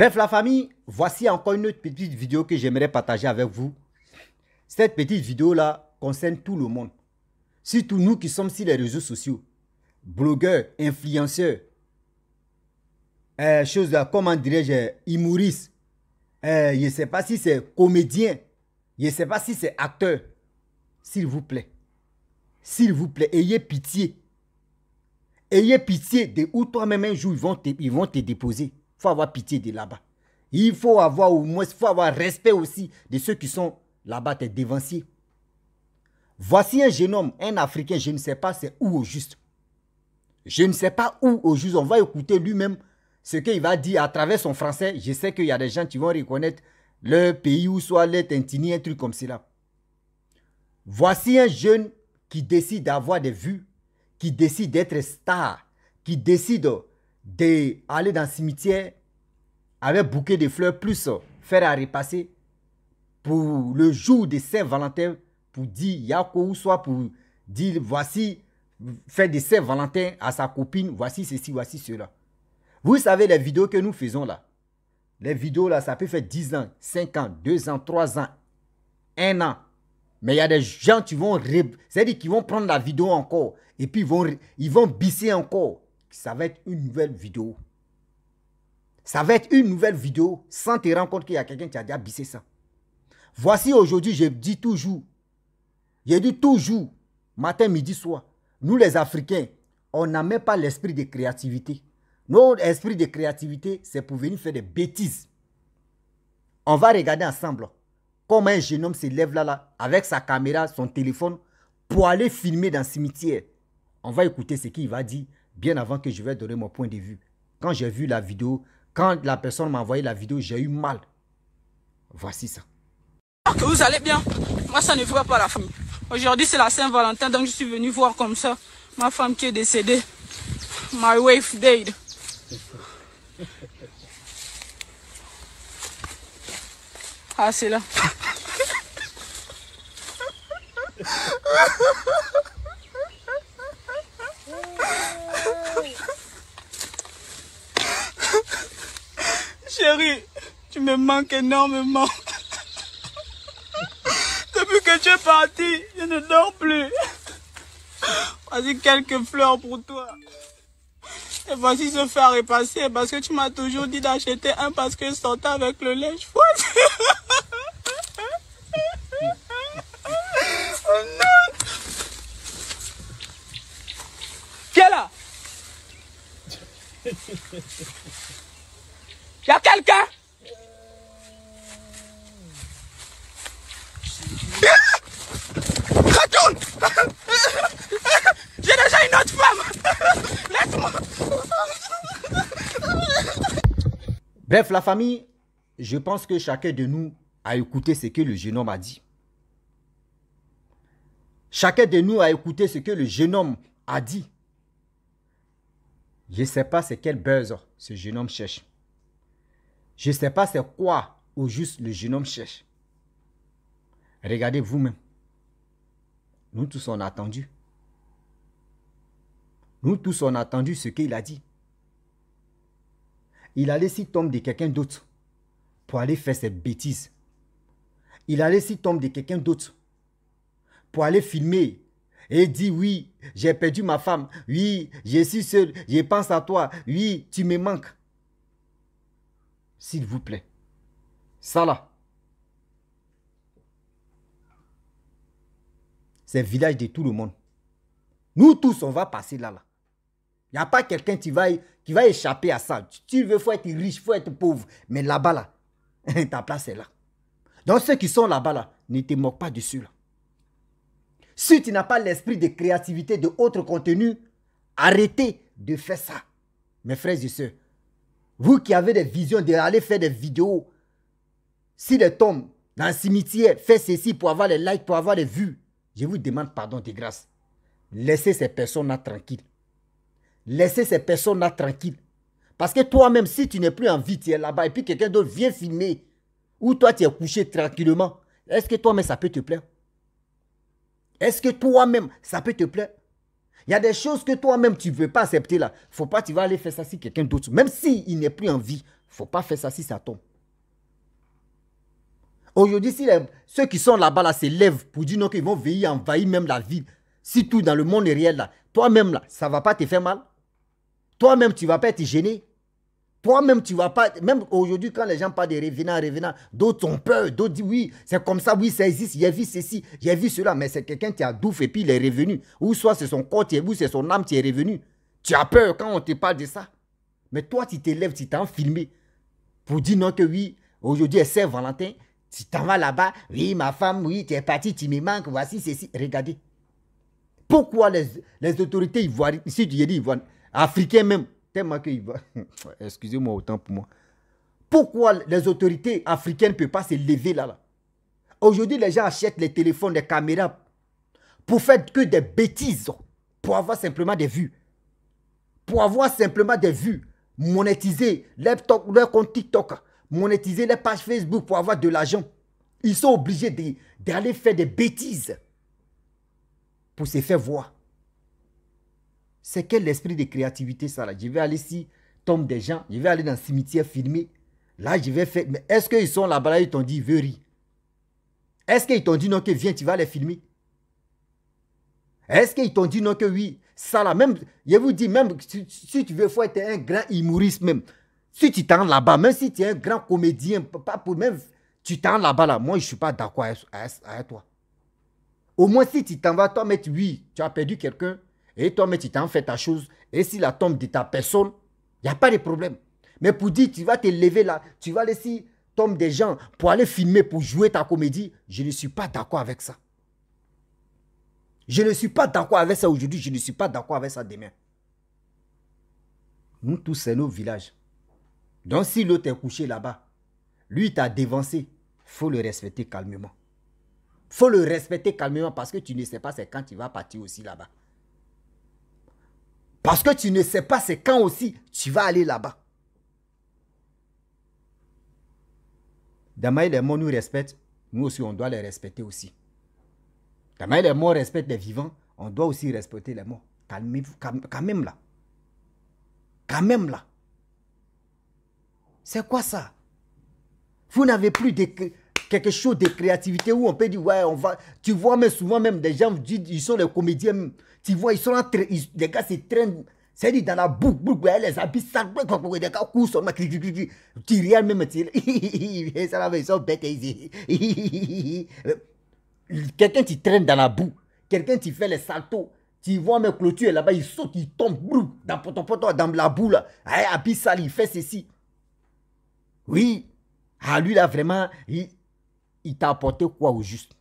Bref, la famille, voici encore une autre petite vidéo que j'aimerais partager avec vous. Cette petite vidéo-là concerne tout le monde. Surtout nous qui sommes sur les réseaux sociaux. Blogueurs, influenceurs, euh, choses, comment dirais-je, humoristes. Euh, je ne sais pas si c'est comédien. Je ne sais pas si c'est acteur. S'il vous plaît. S'il vous plaît, ayez pitié. Ayez pitié de où toi-même un jour ils vont te déposer faut avoir pitié de là-bas. Il faut avoir au moins, faut avoir respect aussi de ceux qui sont là-bas, tes dévanciers. Voici un jeune homme, un Africain, je ne sais pas c'est où au juste. Je ne sais pas où au juste. On va écouter lui-même ce qu'il va dire à travers son français. Je sais qu'il y a des gens qui vont reconnaître le pays où soit les Tintini, un truc comme cela. Voici un jeune qui décide d'avoir des vues, qui décide d'être star, qui décide d'aller dans le cimetière avec bouquet de fleurs, plus faire à repasser pour le jour de Saint-Valentin, pour dire Yako ou soit pour dire voici, faire des Saint-Valentin à sa copine, voici ceci, voici cela. Vous savez les vidéos que nous faisons là. Les vidéos là, ça peut faire 10 ans, 5 ans, 2 ans, 3 ans, 1 an. Mais il y a des gens qui vont, cest à qui vont prendre la vidéo encore et puis vont, ils vont bisser encore ça va être une nouvelle vidéo. Ça va être une nouvelle vidéo sans te rendre compte qu'il y a quelqu'un qui a déjà bissé ça. Voici aujourd'hui, je dis toujours, je dis toujours, matin, midi, soir, nous les Africains, on n'a même pas l'esprit de créativité. Notre esprit de créativité, c'est pour venir faire des bêtises. On va regarder ensemble comment un jeune homme se lève là, là, avec sa caméra, son téléphone, pour aller filmer dans le cimetière. On va écouter ce qu'il va dire bien avant que je vais donner mon point de vue. Quand j'ai vu la vidéo, quand la personne m'a envoyé la vidéo, j'ai eu mal. Voici ça. Que vous allez bien. Moi, ça ne voit pas la famille. Aujourd'hui, c'est la Saint-Valentin, donc je suis venu voir comme ça ma femme qui est décédée. My wife died. Ah, c'est là. manque énormément. Depuis que tu es parti, je ne dors plus. Voici quelques fleurs pour toi. Et voici ce fer à repasser parce que tu m'as toujours dit d'acheter un parce que je sortais avec le lait. Je Bref, la famille, je pense que chacun de nous a écouté ce que le jeune homme a dit. Chacun de nous a écouté ce que le jeune homme a dit. Je ne sais pas c'est quel buzz ce jeune homme cherche. Je ne sais pas c'est quoi au juste le jeune homme cherche. Regardez vous-même. Nous tous on a attendu. Nous tous on a attendu ce qu'il a dit il allait laissé tomber de quelqu'un d'autre pour aller faire ses bêtises. Il allait laissé tomber de quelqu'un d'autre pour aller filmer et dire oui, j'ai perdu ma femme, oui, je suis seul, je pense à toi, oui, tu me manques. S'il vous plaît, ça là, c'est le village de tout le monde. Nous tous, on va passer là là. Il n'y a pas quelqu'un qui va, qui va échapper à ça. Tu veux, il faut être riche, il faut être pauvre. Mais là-bas, là, ta place est là. Donc ceux qui sont là-bas, là, ne te moque pas dessus. Là. Si tu n'as pas l'esprit de créativité, de autre contenu, arrêtez de faire ça. Mes frères et sœurs, vous qui avez des visions d'aller faire des vidéos, si les tombes dans un cimetière, faites ceci pour avoir les likes, pour avoir les vues, je vous demande pardon de grâce. Laissez ces personnes-là tranquilles laissez ces personnes-là tranquilles. Parce que toi-même, si tu n'es plus en vie, tu es là-bas et puis quelqu'un d'autre vient filmer, ou toi tu es couché tranquillement, est-ce que toi-même ça peut te plaire Est-ce que toi-même ça peut te plaire Il y a des choses que toi-même tu ne veux pas accepter là. faut pas tu vas aller faire ça si quelqu'un d'autre, même s'il n'est plus en vie, faut pas faire ça si ça tombe. Aujourd'hui, si ceux qui sont là-bas là, se lèvent pour dire non qu'ils vont veiller, envahir même la ville, si tout dans le monde est réel là, toi-même là, ça ne va pas te faire mal toi-même, tu ne vas pas être gêné. Toi-même, tu ne vas pas. Même aujourd'hui, quand les gens parlent de revenants, revenants, d'autres ont peur, d'autres disent oui, c'est comme ça, oui, ça existe, j'ai vu ceci, j'ai vu cela, mais c'est quelqu'un qui a douf et puis il est revenu. Ou soit c'est son corps, ou c'est son âme qui est revenu. Tu as peur quand on te parle de ça. Mais toi, tu t'élèves, tu t'en filmé pour dire non que oui, aujourd'hui, c'est Saint-Valentin, tu t'en vas là-bas, oui, ma femme, oui, tu es parti, tu me manques, voici ceci. Regardez. Pourquoi les, autorités ivoiriennes, ici, tu dis voient africains même, tellement qu'ils va... Excusez-moi autant pour moi. Pourquoi les autorités africaines ne peuvent pas se lever là, là? Aujourd'hui, les gens achètent les téléphones, les caméras pour faire que des bêtises, pour avoir simplement des vues. Pour avoir simplement des vues, monétiser leur, compte TikTok, monétiser les pages Facebook pour avoir de l'argent. Ils sont obligés d'aller faire des bêtises pour se faire voir. C'est quel esprit de créativité ça là Je vais aller ici, tombe des gens, je vais aller dans le cimetière filmer. Là, je vais faire. Mais est-ce qu'ils sont là-bas, là, ils t'ont dit, veux rire Est-ce qu'ils t'ont dit non, que viens, tu vas les filmer Est-ce qu'ils t'ont dit non, que oui Ça là, même, je vous dis, même si, tu veux, il faut être un grand humoriste même. Si tu t'en là-bas, même si tu es un grand comédien, pas pour même, tu t'en là-bas là, moi je ne suis pas d'accord avec, toi. Au moins si tu t'en vas, toi, mettre oui, tu as perdu quelqu'un, et toi mais tu t'en fais ta chose. Et si la tombe de ta personne, il n'y a pas de problème. Mais pour dire, tu vas te lever là, tu vas laisser tomber des gens pour aller filmer, pour jouer ta comédie, je ne suis pas d'accord avec ça. Je ne suis pas d'accord avec ça aujourd'hui, je ne suis pas d'accord avec ça demain. Nous tous, c'est nos villages. Donc si l'autre est couché là-bas, lui t'a dévancé, il faut le respecter calmement. faut le respecter calmement parce que tu ne sais pas c'est quand il va partir aussi là-bas. Parce que tu ne sais pas c'est quand aussi tu vas aller là-bas. Damaï, les morts nous respectent. Nous aussi, on doit les respecter aussi. Damaï, les morts respectent les vivants. On doit aussi respecter les morts. Calmez-vous, quand même là. Quand même là. C'est quoi ça Vous n'avez plus de quelque chose de créativité où on peut dire, ouais, on va. Tu vois, mais souvent même des gens, ils sont les comédiens, tu vois, ils sont là... les gars se traînent. C'est-à-dire dans la boue... les habits sales, les gars courent sur tu riais même, tu ça la ils sont bêtes Quelqu'un qui traîne dans la boue, quelqu'un qui fait les saltos, tu vois mes clôtures là-bas, il saute, il tombe, dans, dans la boue là, habits sales, il fait ceci. Oui, ah lui là vraiment, il t'a apporté quoi au juste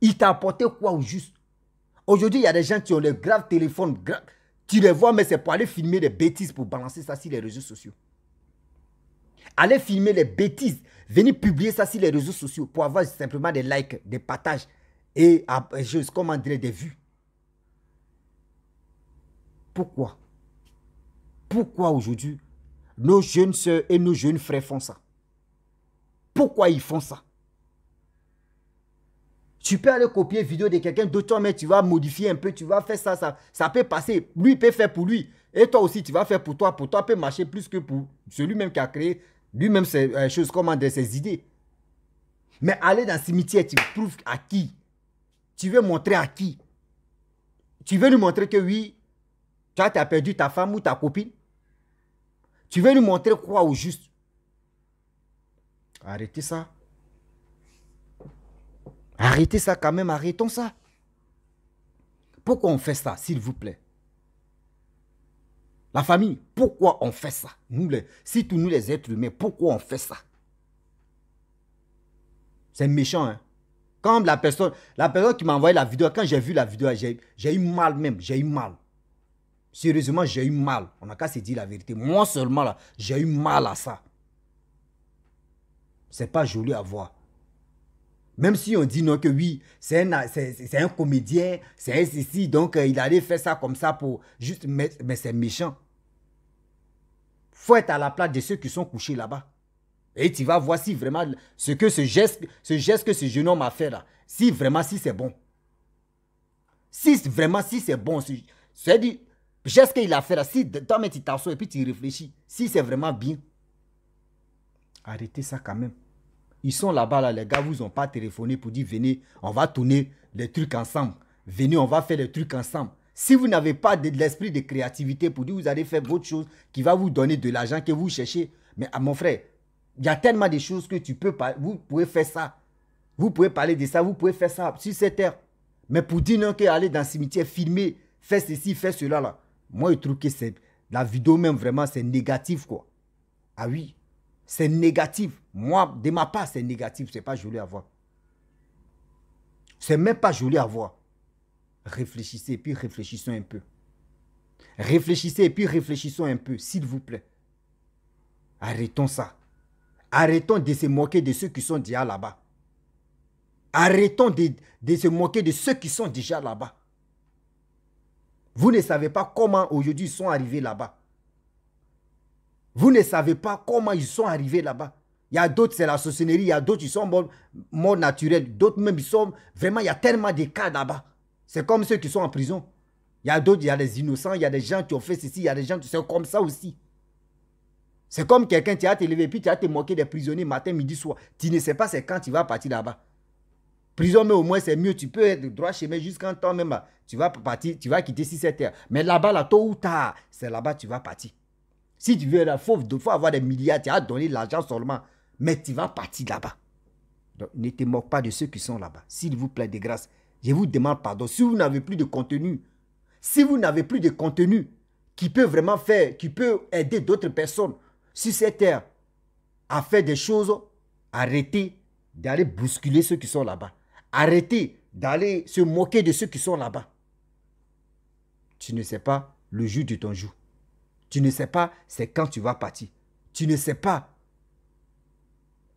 Il t'a apporté quoi au juste Aujourd'hui, il y a des gens qui ont le graves téléphone, Tu les vois, mais c'est pour aller filmer des bêtises pour balancer ça sur les réseaux sociaux. Aller filmer les bêtises, venir publier ça sur les réseaux sociaux pour avoir simplement des likes, des partages et, ah, comment dire, des vues. Pourquoi Pourquoi aujourd'hui nos jeunes soeurs et nos jeunes frères font ça pourquoi ils font ça. Tu peux aller copier vidéo de quelqu'un d'autre, mais tu vas modifier un peu, tu vas faire ça, ça. Ça peut passer. Lui peut faire pour lui. Et toi aussi, tu vas faire pour toi. Pour toi, peut marcher plus que pour celui-même qui a créé lui-même ses euh, choses, comment dire, ses idées. Mais aller dans le cimetière, tu prouves à qui Tu veux montrer à qui Tu veux lui montrer que oui, tu as perdu ta femme ou ta copine Tu veux lui montrer quoi au juste Arrêtez ça. Arrêtez ça quand même, arrêtons ça. Pourquoi on fait ça, s'il vous plaît La famille, pourquoi on fait ça Nous, les, tous nous les êtres humains, pourquoi on fait ça C'est méchant, hein Quand la personne, la personne qui m'a envoyé la vidéo, quand j'ai vu la vidéo, j'ai eu mal même, j'ai eu mal. Sérieusement, j'ai eu mal. On n'a qu'à se dire la vérité. Moi seulement, j'ai eu mal à ça. C'est pas joli à voir. Même si on dit non que oui, c'est un, un, comédien, c'est un ceci, donc euh, il allait faire ça comme ça pour juste... Mais, c'est méchant. Faut être à la place de ceux qui sont couchés là-bas. Et tu vas voir si vraiment ce que ce geste, ce geste que ce jeune homme a fait là, si vraiment si c'est bon. Si vraiment si c'est bon, c'est-à-dire, geste qu'il a fait là, si toi mais tu t'assois et puis tu réfléchis, si c'est vraiment bien. Arrêtez ça quand même. Ils sont là-bas, là, les gars vous ont pas téléphoné pour dire venez, on va tourner les trucs ensemble. Venez, on va faire les trucs ensemble. Si vous n'avez pas de, l'esprit de créativité pour dire vous allez faire votre chose qui va vous donner de l'argent que vous cherchez, mais à ah, mon frère, il y a tellement de choses que tu peux vous pouvez faire ça. Vous pouvez parler de ça, vous pouvez faire ça sur cette terre. Mais pour dire non, aller dans le cimetière, filmer, faire ceci, faire cela, là. Moi, je trouve que c'est la vidéo même, vraiment, c'est négatif, quoi. Ah oui, c'est négatif. Moi, de ma part, c'est négatif. C'est pas joli à voir. C'est même pas joli à voir. Réfléchissez et puis réfléchissons un peu. Réfléchissez et puis réfléchissons un peu, s'il vous plaît. Arrêtons ça. Arrêtons de se moquer de ceux qui sont déjà là-bas. Arrêtons de, de se moquer de ceux qui sont déjà là-bas. Vous ne savez pas comment aujourd'hui ils sont arrivés là-bas. Vous ne savez pas comment ils sont arrivés là-bas. Il y a d'autres, c'est la sorcellerie. Il y a d'autres, ils sont morts, morts naturels. D'autres, même, ils sont. Vraiment, il y a tellement de cas là-bas. C'est comme ceux qui sont en prison. Il y a d'autres, il y a des innocents, il y a des gens qui ont fait ceci, il y a des gens qui sont comme ça aussi. C'est comme quelqu'un, tu a te levé, puis tu as te moqué des prisonniers matin, midi, soir. Tu ne sais pas c'est quand tu vas partir là-bas. Prison, mais au moins, c'est mieux. Tu peux être droit chemin jusqu'en temps même. Tu vas partir, tu vas quitter si cette terre. Mais là-bas, là, tôt ou tard, c'est là-bas tu vas partir. Si tu veux, il faut, avoir des milliards, tu as donné l'argent seulement. Mais tu vas partir là-bas. Donc ne te moque pas de ceux qui sont là-bas. S'il vous plaît, de grâce, je vous demande pardon. Si vous n'avez plus de contenu, si vous n'avez plus de contenu qui peut vraiment faire, qui peut aider d'autres personnes sur cette terre à faire des choses, arrêtez d'aller bousculer ceux qui sont là-bas. Arrêtez d'aller se moquer de ceux qui sont là-bas. Tu ne sais pas le jus de ton jour. Tu ne sais pas, c'est quand tu vas partir. Tu ne sais pas.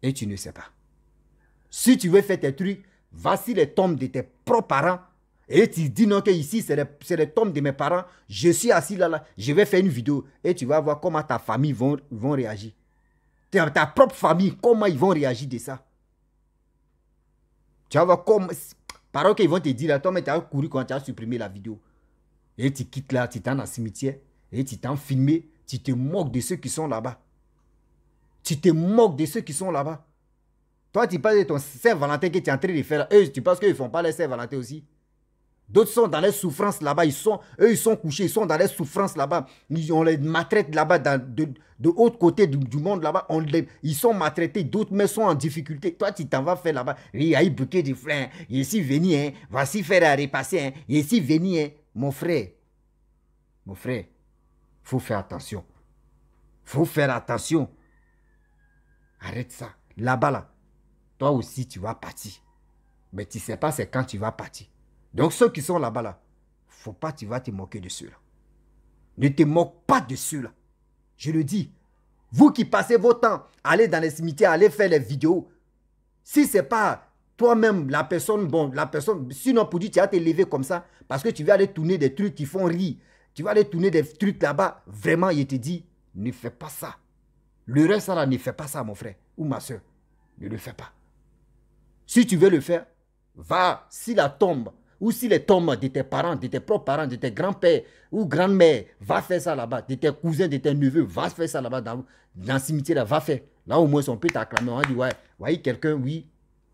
Et tu ne sais pas. Si tu veux faire tes trucs, va les tombes de tes propres parents et tu dis non que ici c'est les, les, tombes de mes parents, je suis assis là, là, je vais faire une vidéo et tu vas voir comment ta famille vont, vont réagir. Ta, ta propre famille, comment ils vont réagir de ça. Tu vas voir comment, par qu'ils vont te dire, toi mais tu as couru quand tu as supprimé la vidéo. Et tu quittes là, tu t'en as cimetière. Et tu t'en filmes, tu te moques de ceux qui sont là-bas. Tu te moques de ceux qui sont là-bas. Toi, tu parles de ton Saint-Valentin que tu es en train de faire. Eux, tu penses qu'ils ne font pas les Saint-Valentin aussi D'autres sont dans les souffrances là-bas. Ils sont, eux, ils sont couchés. Ils sont dans les souffrances là-bas. On les maltraite là-bas, de, l'autre côté du, monde là-bas. On ils sont maltraités. D'autres mais sont en difficulté. Toi, tu t'en vas faire là-bas. Il y a eu bouquet de fleurs. y si venu. Hein. Voici faire à repasser. Hein. est si venu. Hein. Mon frère. Mon frère faut faire attention. faut faire attention. Arrête ça. Là-bas, là, toi aussi, tu vas partir. Mais tu ne sais pas c'est quand tu vas partir. Donc ceux qui sont là-bas, là, faut pas, tu vas te moquer de ceux-là. Ne te moque pas de ceux-là. Je le dis. Vous qui passez vos temps, allez dans les cimetières, allez faire les vidéos. Si c'est pas toi-même, la personne, bon, la personne, sinon pour dire, tu vas te lever comme ça, parce que tu vas aller tourner des trucs qui font rire. Tu vas aller tourner des trucs là-bas. Vraiment, il te dit, ne fais pas ça. Le reste là, ne fais pas ça, mon frère ou ma soeur. Ne le fais pas. Si tu veux le faire, va. Si la tombe ou si les tombes de tes parents, de tes propres parents, de tes grands-pères ou grand mères va faire ça là-bas. De tes cousins, de tes neveux, va faire ça là-bas dans, le cimetière, là, va faire. Là, au moins, on peut t'acclamer. On va dire, ouais, voyez quelqu'un, oui,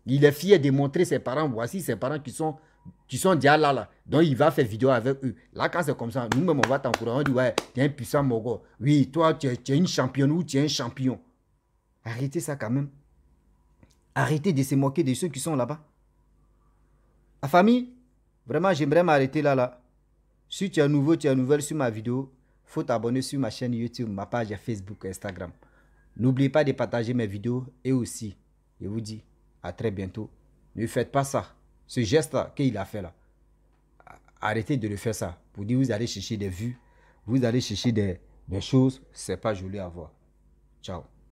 il est fier de montrer ses parents. Voici ses parents qui sont tu sont déjà là, là. Donc, il va faire vidéo avec eux. Là, quand c'est comme ça, nous-mêmes, on va t'encourager. On dit, ouais, t'es un puissant mogo. Oui, toi, tu es, une championne ou tu es un champion. Arrêtez ça quand même. Arrêtez de se moquer de ceux qui sont là-bas. La famille, vraiment, j'aimerais m'arrêter là, là. Si tu es nouveau, tu es nouvelle sur ma vidéo, faut t'abonner sur ma chaîne YouTube, ma page Facebook, Instagram. N'oubliez pas de partager mes vidéos et aussi, je vous dis à très bientôt. Ne faites pas ça ce geste qu'il a fait là, arrêtez de le faire ça. Pour dire, vous allez chercher des vues, vous allez chercher des, des choses, c'est pas joli à voir. Ciao.